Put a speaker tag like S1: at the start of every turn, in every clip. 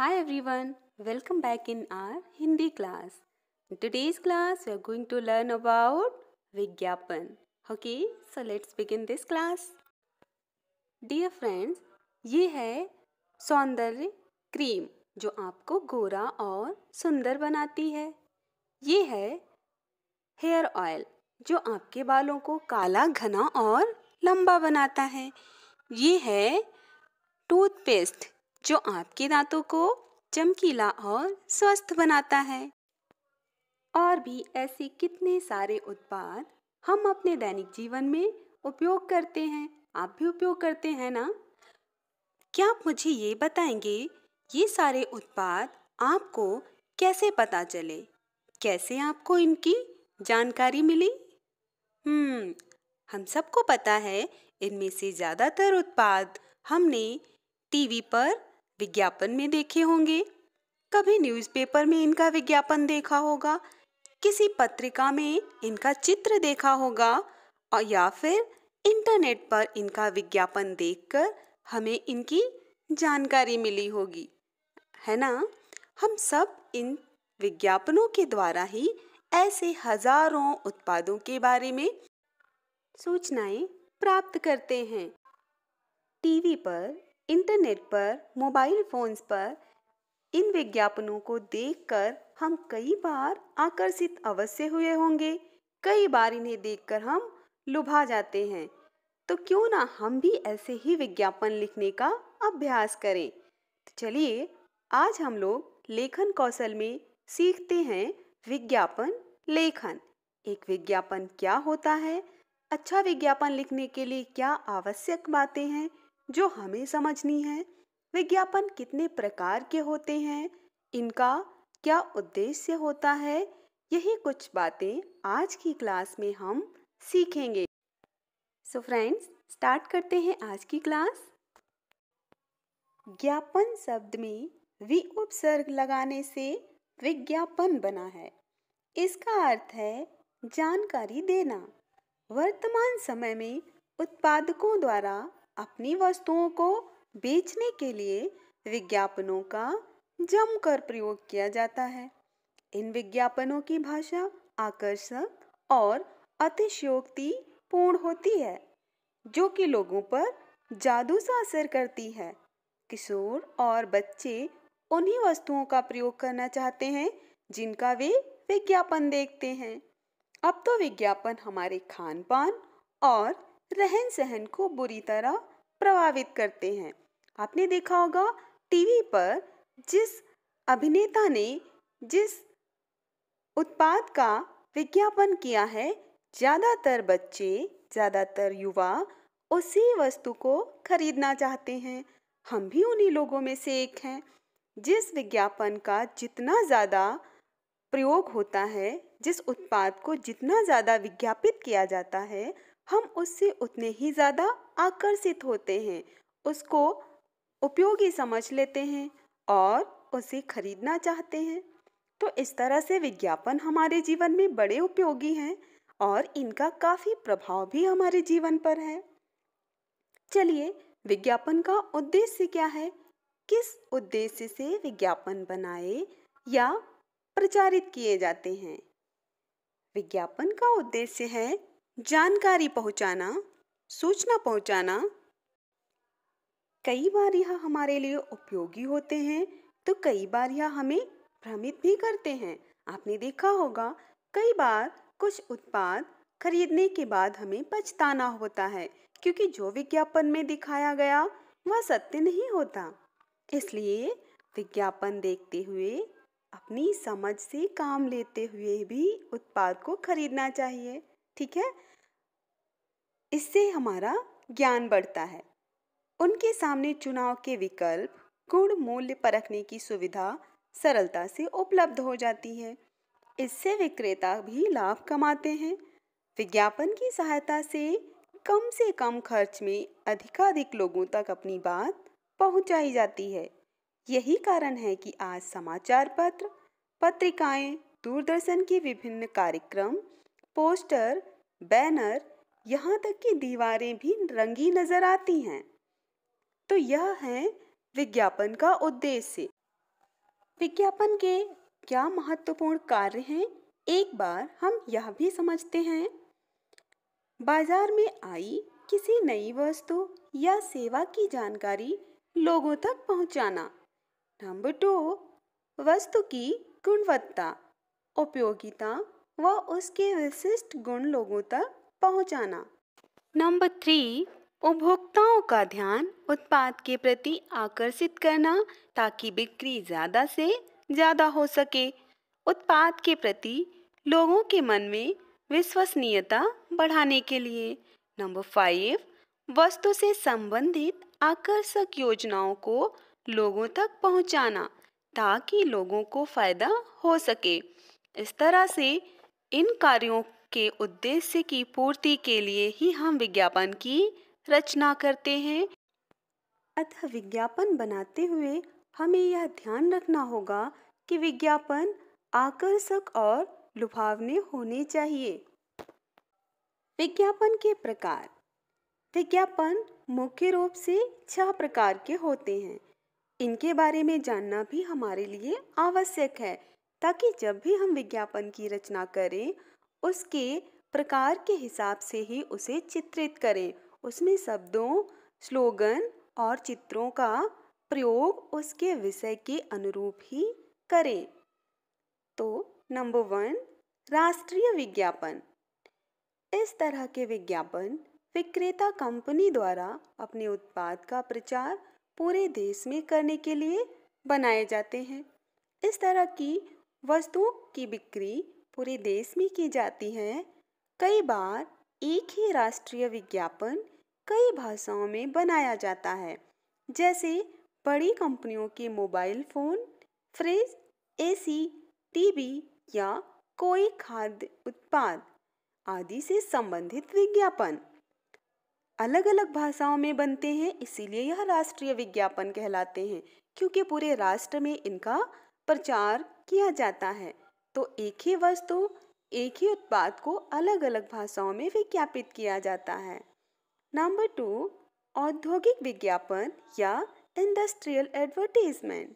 S1: Hi everyone, welcome back in our Hindi class. In today's class, we are going to learn about Vigyapan. Okay, so let's begin this class. Dear friends, ये है सौंदर्य cream जो आपको गोरा और सुंदर बनाती है ये है हेयर ऑयल जो आपके बालों को काला घना और लंबा बनाता है ये है टूथपेस्ट जो आपके दांतों को चमकीला और स्वस्थ बनाता है और भी ऐसे कितने सारे उत्पाद हम अपने दैनिक जीवन में उपयोग करते हैं आप भी उपयोग करते हैं ना क्या आप मुझे ये बताएंगे ये सारे उत्पाद आपको कैसे पता चले कैसे आपको इनकी जानकारी मिली हम्म हम सबको पता है इनमें से ज़्यादातर उत्पाद हमने टीवी पर विज्ञापन में देखे होंगे कभी न्यूज़पेपर में इनका विज्ञापन देखा होगा किसी पत्रिका में इनका चित्र देखा होगा और या फिर इंटरनेट पर इनका विज्ञापन देखकर हमें इनकी जानकारी मिली होगी है ना हम सब इन विज्ञापनों के द्वारा ही ऐसे हजारों उत्पादों के बारे में सूचनाएं प्राप्त करते हैं टीवी पर इंटरनेट पर मोबाइल फोन्स पर इन विज्ञापनों को देखकर हम कई बार आकर्षित अवश्य हुए होंगे कई बार इन्हें देखकर हम लुभा जाते हैं तो क्यों ना हम भी ऐसे ही विज्ञापन लिखने का अभ्यास करें तो चलिए आज हम लोग लेखन कौशल में सीखते हैं विज्ञापन लेखन एक विज्ञापन क्या होता है अच्छा विज्ञापन लिखने के लिए क्या आवश्यक बातें हैं जो हमें समझनी है विज्ञापन कितने प्रकार के होते हैं इनका क्या उद्देश्य होता है यही कुछ बातें आज की क्लास में हम सीखेंगे सो फ्रेंड्स स्टार्ट करते हैं आज की क्लास ज्ञापन शब्द में वी उपसर्ग लगाने से विज्ञापन बना है इसका अर्थ है जानकारी देना वर्तमान समय में उत्पादकों द्वारा अपनी वस्तुओं को बेचने के लिए विज्ञापनों का जमकर प्रयोग किया जाता है इन विज्ञापनों की भाषा आकर्षक और पूर्ण होती है जो कि लोगों पर जादू सा असर करती है किशोर और बच्चे उन्हीं वस्तुओं का प्रयोग करना चाहते हैं जिनका वे विज्ञापन देखते हैं अब तो विज्ञापन हमारे खान पान और रहन सहन को बुरी तरह प्रभावित करते हैं आपने देखा होगा टीवी पर जिस अभिनेता ने जिस उत्पाद का विज्ञापन किया है ज़्यादातर बच्चे ज़्यादातर युवा उसी वस्तु को खरीदना चाहते हैं हम भी उन्हीं लोगों में से एक हैं जिस विज्ञापन का जितना ज़्यादा प्रयोग होता है जिस उत्पाद को जितना ज़्यादा विज्ञापित किया जाता है हम उससे उतने ही ज़्यादा आकर्षित होते हैं उसको उपयोगी समझ लेते हैं और उसे खरीदना चाहते हैं तो इस तरह से विज्ञापन हमारे जीवन में बड़े उपयोगी हैं और इनका काफ़ी प्रभाव भी हमारे जीवन पर है चलिए विज्ञापन का उद्देश्य क्या है किस उद्देश्य से विज्ञापन बनाए या प्रचारित किए जाते हैं विज्ञापन का उद्देश्य है जानकारी पहुंचाना सूचना पहुंचाना कई बार यह हमारे लिए उपयोगी होते हैं तो कई बार यह हमें भ्रमित भी करते हैं आपने देखा होगा कई बार कुछ उत्पाद खरीदने के बाद हमें पछताना होता है क्योंकि जो विज्ञापन में दिखाया गया वह सत्य नहीं होता इसलिए विज्ञापन देखते हुए अपनी समझ से काम लेते हुए भी उत्पाद को खरीदना चाहिए ठीक है इससे हमारा ज्ञान बढ़ता है उनके सामने चुनाव के विकल्प गुण मूल्य परखने की सुविधा सरलता से उपलब्ध हो जाती है इससे विक्रेता भी लाभ कमाते हैं विज्ञापन की सहायता से कम से कम खर्च में अधिकाधिक लोगों तक अपनी बात पहुंचाई जाती है यही कारण है कि आज समाचार पत्र पत्रिकाएं दूरदर्शन के विभिन्न कार्यक्रम पोस्टर बैनर यहाँ तक कि दीवारें भी रंगी नजर आती हैं तो यह है विज्ञापन का उद्देश्य विज्ञापन के क्या महत्वपूर्ण कार्य हैं एक बार हम यह भी समझते हैं बाजार में आई किसी नई वस्तु या सेवा की जानकारी लोगों तक पहुंचाना। नंबर टू वस्तु की गुणवत्ता उपयोगिता व उसके विशिष्ट गुण लोगों तक पहुंचाना। नंबर थ्री उपभोक्ताओं का ध्यान उत्पाद के प्रति आकर्षित करना ताकि बिक्री ज़्यादा से ज़्यादा हो सके उत्पाद के प्रति लोगों के मन में विश्वसनीयता बढ़ाने के लिए नंबर फाइव वस्तु से संबंधित आकर्षक योजनाओं को लोगों तक पहुंचाना ताकि लोगों को फायदा हो सके इस तरह से इन कार्यों के उद्देश्य की पूर्ति के लिए ही हम विज्ञापन की रचना करते हैं अतः विज्ञापन बनाते हुए हमें यह ध्यान रखना होगा कि विज्ञापन आकर्षक और लुभावने होने चाहिए विज्ञापन के प्रकार विज्ञापन मुख्य रूप से छह प्रकार के होते हैं इनके बारे में जानना भी हमारे लिए आवश्यक है ताकि जब भी हम विज्ञापन की रचना करें उसके प्रकार के हिसाब से ही उसे चित्रित करें उसमें शब्दों स्लोगन और चित्रों का प्रयोग उसके विषय के अनुरूप ही करें तो नंबर वन राष्ट्रीय विज्ञापन इस तरह के विज्ञापन विक्रेता कंपनी द्वारा अपने उत्पाद का प्रचार पूरे देश में करने के लिए बनाए जाते हैं इस तरह की वस्तुओं की बिक्री पूरे देश में की जाती है कई बार एक ही राष्ट्रीय विज्ञापन कई भाषाओं में बनाया जाता है जैसे बड़ी कंपनियों के mobile phone fridge AC, TV या कोई खाद्य उत्पाद आदि से संबंधित विज्ञापन अलग अलग भाषाओं में बनते हैं इसीलिए यह राष्ट्रीय विज्ञापन कहलाते हैं क्योंकि पूरे राष्ट्र में इनका प्रचार किया जाता है तो एक ही वस्तु एक ही उत्पाद को अलग अलग भाषाओं में विज्ञापित किया जाता है नंबर टू औद्योगिक विज्ञापन या इंडस्ट्रियल एडवर्टीजमेंट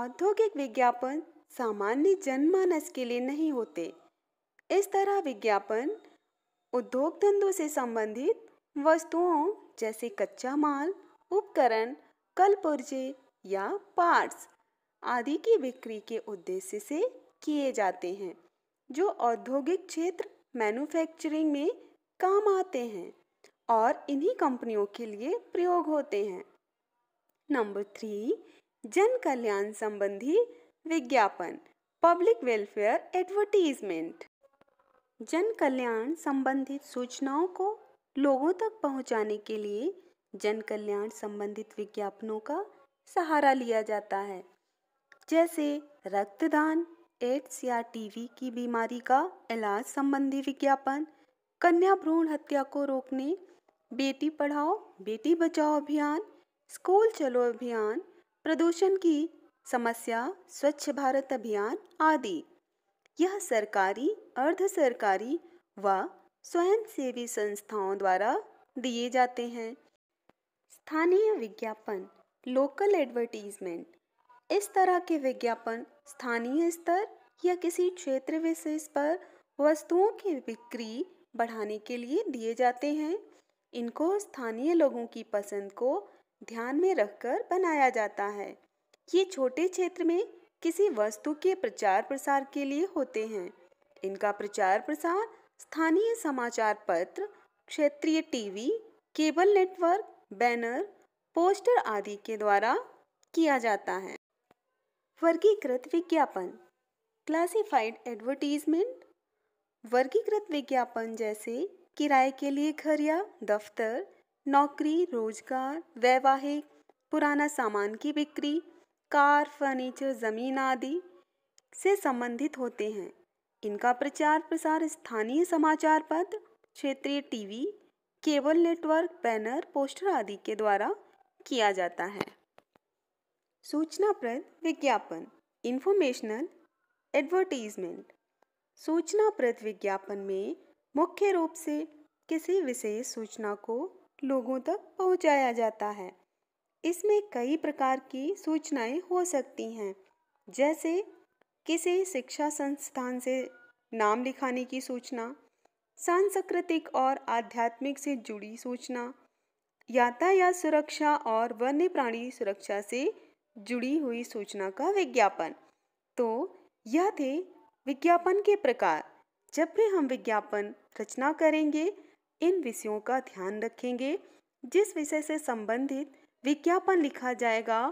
S1: औद्योगिक विज्ञापन सामान्य जनमानस के लिए नहीं होते इस तरह विज्ञापन उद्योग धंधों से संबंधित वस्तुओं जैसे कच्चा माल उपकरण कल पुर्जे या पार्ट्स आदि की बिक्री के उद्देश्य से किए जाते हैं जो औद्योगिक क्षेत्र मैन्युफैक्चरिंग में काम आते हैं और इन्हीं कंपनियों के लिए प्रयोग होते हैं नंबर थ्री जन कल्याण संबंधी विज्ञापन पब्लिक वेलफेयर एडवर्टीजमेंट जन कल्याण संबंधित सूचनाओं को लोगों तक पहुंचाने के लिए जन कल्याण संबंधित विज्ञापनों का सहारा लिया जाता है जैसे रक्तदान एड्स या टीवी की बीमारी का इलाज संबंधी विज्ञापन कन्या भ्रूण हत्या को रोकने बेटी पढ़ाओ बेटी बचाओ अभियान स्कूल चलो अभियान प्रदूषण की समस्या स्वच्छ भारत अभियान आदि यह सरकारी अर्ध सरकारी व स्वयंसेवी संस्थाओं द्वारा दिए जाते हैं स्थानीय विज्ञापन लोकल एडवर्टीजमेंट इस तरह के विज्ञापन स्थानीय स्तर या किसी क्षेत्र विशेष पर वस्तुओं की बिक्री बढ़ाने के लिए दिए जाते हैं इनको स्थानीय लोगों की पसंद को ध्यान में रखकर बनाया जाता है ये छोटे क्षेत्र में किसी वस्तु के प्रचार प्रसार के लिए होते हैं इनका प्रचार प्रसार स्थानीय समाचार पत्र क्षेत्रीय TV cable network banner poster आदि के द्वारा किया जाता है वर्गीकृत विज्ञापन क्लासिफाइड एडवर्टीजमेंट वर्गीकृत विज्ञापन जैसे किराए के लिए घर या दफ्तर नौकरी रोजगार वैवाहिक पुराना सामान की बिक्री कार फर्नीचर जमीन आदि से संबंधित होते हैं इनका प्रचार प्रसार स्थानीय समाचार पत्र क्षेत्रीय TV cable network banner poster आदि के द्वारा किया जाता है सूचनाप्रद विज्ञापन इंफॉर्मेशनल एडवर्टीजमेंट सूचनाप्रद विज्ञापन में मुख्य रूप से किसी विशेष सूचना को लोगों तक पहुंचाया जाता है इसमें कई प्रकार की सूचनाएं हो सकती हैं जैसे किसी शिक्षा संस्थान से नाम लिखाने की सूचना सांस्कृतिक और आध्यात्मिक से जुड़ी सूचना यातायात सुरक्षा और वन्य प्राणी सुरक्षा से जुड़ी हुई सूचना का विज्ञापन तो यह थे विज्ञापन के प्रकार जब भी हम विज्ञापन रचना करेंगे इन विषयों का ध्यान रखेंगे जिस विषय से संबंधित विज्ञापन लिखा जाएगा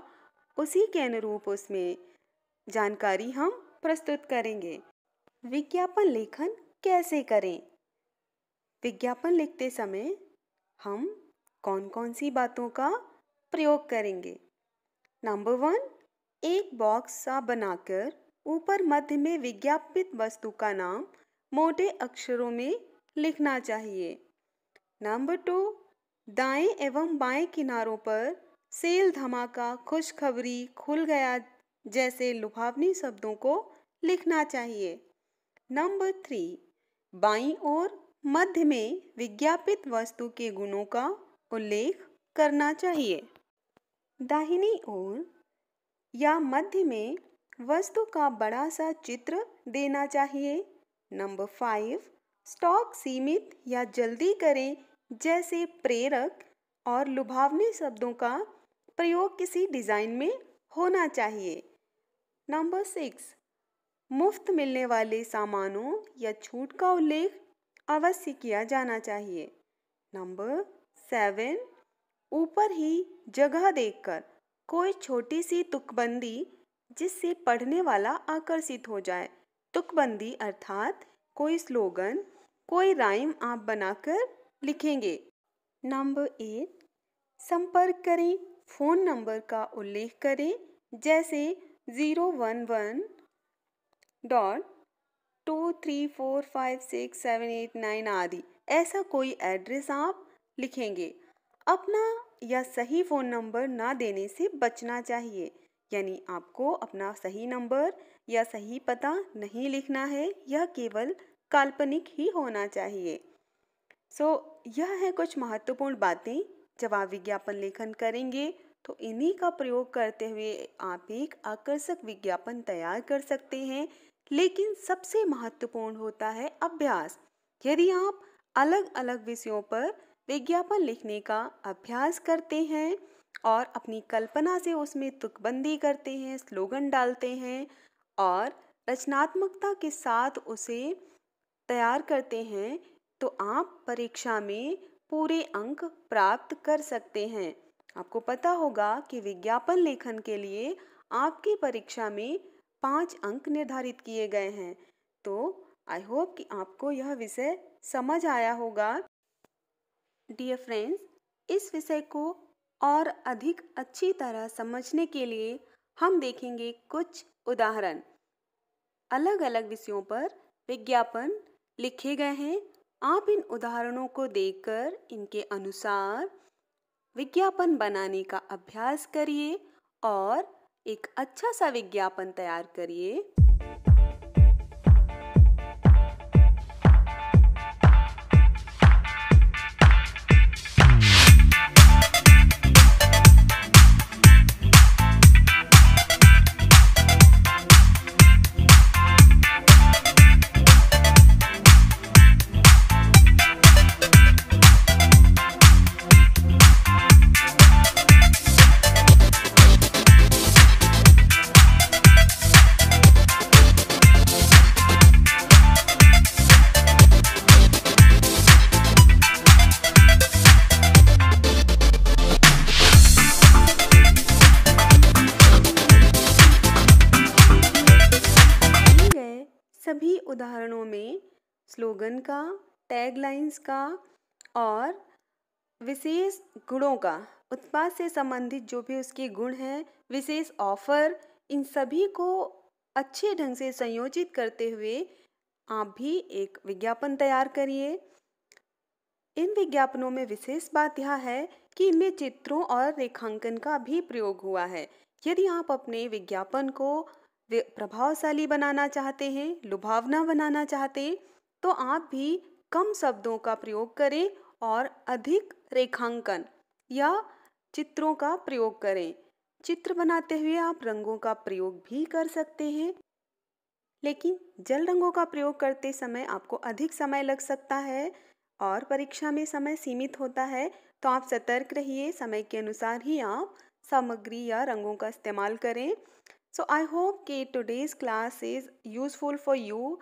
S1: उसी के अनुरूप उसमें जानकारी हम प्रस्तुत करेंगे विज्ञापन लेखन कैसे करें विज्ञापन लिखते समय हम कौन कौन सी बातों का प्रयोग करेंगे नंबर वन एक बॉक्स सा बनाकर ऊपर मध्य में विज्ञापित वस्तु का नाम मोटे अक्षरों में लिखना चाहिए नंबर टू दाएं एवं बाएं किनारों पर सेल धमाका खुशखबरी खुल गया जैसे लुभावनी शब्दों को लिखना चाहिए नंबर थ्री बाई और मध्य में विज्ञापित वस्तु के गुणों का उल्लेख करना चाहिए दाहिनी ओर या मध्य में वस्तु का बड़ा सा चित्र देना चाहिए नंबर फाइव स्टॉक सीमित या जल्दी करें जैसे प्रेरक और लुभावने शब्दों का प्रयोग किसी डिज़ाइन में होना चाहिए नंबर सिक्स मुफ्त मिलने वाले सामानों या छूट का उल्लेख अवश्य किया जाना चाहिए नंबर सेवन ऊपर ही जगह देखकर कोई छोटी सी तुकबंदी जिससे पढ़ने वाला आकर्षित हो जाए तुकबंदी अर्थात कोई स्लोगन कोई राइम आप बनाकर लिखेंगे नंबर एट संपर्क करें फ़ोन नंबर का उल्लेख करें जैसे zero one one dot two three four five six seven eight nine आदि ऐसा कोई एड्रेस आप लिखेंगे अपना या सही फ़ोन नंबर ना देने से बचना चाहिए यानी आपको अपना सही नंबर या सही पता नहीं लिखना है यह केवल काल्पनिक ही होना चाहिए सो so, यह है कुछ महत्वपूर्ण बातें जब आप विज्ञापन लेखन करेंगे तो इन्हीं का प्रयोग करते हुए आप एक आकर्षक विज्ञापन तैयार कर सकते हैं लेकिन सबसे महत्वपूर्ण होता है अभ्यास यदि आप अलग अलग विषयों पर विज्ञापन लिखने का अभ्यास करते हैं और अपनी कल्पना से उसमें तुकबंदी करते हैं स्लोगन डालते हैं और रचनात्मकता के साथ उसे तैयार करते हैं तो आप परीक्षा में पूरे अंक प्राप्त कर सकते हैं आपको पता होगा कि विज्ञापन लेखन के लिए आपकी परीक्षा में पाँच अंक निर्धारित किए गए हैं तो आई होप कि आपको यह विषय समझ आया होगा डियर फ्रेंड्स इस विषय को और अधिक अच्छी तरह समझने के लिए हम देखेंगे कुछ उदाहरण अलग अलग विषयों पर विज्ञापन लिखे गए हैं आप इन उदाहरणों को देखकर इनके अनुसार विज्ञापन बनाने का अभ्यास करिए और एक अच्छा सा विज्ञापन तैयार करिए स्लोगन का टैग लाइन्स का और विशेष गुणों का उत्पाद से संबंधित जो भी उसके गुण हैं विशेष ऑफर इन सभी को अच्छे ढंग से संयोजित करते हुए आप भी एक विज्ञापन तैयार करिए इन विज्ञापनों में विशेष बात यह है कि इनमें चित्रों और रेखांकन का भी प्रयोग हुआ है यदि आप अपने विज्ञापन को प्रभावशाली बनाना चाहते हैं लुभावना बनाना चाहते हैं तो आप भी कम शब्दों का प्रयोग करें और अधिक रेखांकन या चित्रों का प्रयोग करें चित्र बनाते हुए आप रंगों का प्रयोग भी कर सकते हैं लेकिन जल रंगों का प्रयोग करते समय आपको अधिक समय लग सकता है और परीक्षा में समय सीमित होता है तो आप सतर्क रहिए समय के अनुसार ही आप सामग्री या रंगों का इस्तेमाल करें सो आई होप कि today's class is useful for you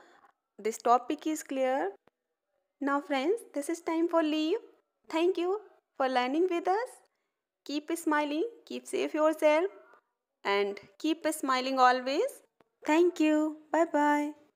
S1: This topic is clear. Now friends, this is time for leave. Thank you for learning with us. Keep smiling, keep safe yourself and keep smiling always. Thank you. Bye-bye.